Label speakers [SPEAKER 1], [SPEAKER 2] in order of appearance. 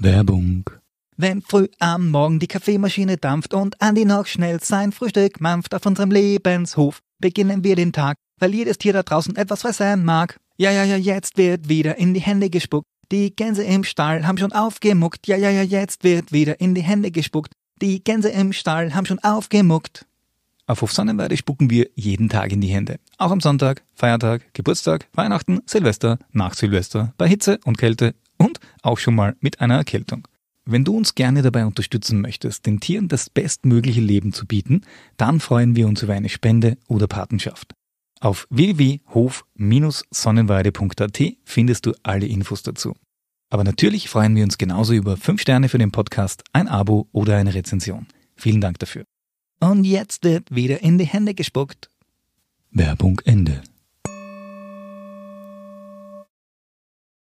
[SPEAKER 1] Werbung. Wenn früh am Morgen die Kaffeemaschine dampft und Andi noch schnell sein Frühstück mampft auf unserem Lebenshof, beginnen wir den Tag, weil jedes Tier da draußen etwas fressen mag. Ja, ja, ja, jetzt wird wieder in die Hände gespuckt. Die Gänse im Stall haben schon aufgemuckt. Ja, ja, ja, jetzt wird wieder in die Hände gespuckt. Die Gänse im Stall haben schon aufgemuckt. Auf Hof Sonnenweide spucken wir jeden Tag in die Hände. Auch am Sonntag, Feiertag, Geburtstag, Weihnachten, Silvester, nach Silvester, bei Hitze und Kälte, und auch schon mal mit einer Erkältung. Wenn du uns gerne dabei unterstützen möchtest, den Tieren das bestmögliche Leben zu bieten, dann freuen wir uns über eine Spende oder Patenschaft. Auf www.hof-sonnenweide.at findest du alle Infos dazu. Aber natürlich freuen wir uns genauso über 5 Sterne für den Podcast, ein Abo oder eine Rezension. Vielen Dank dafür. Und jetzt wird wieder in die Hände gespuckt. Werbung Ende.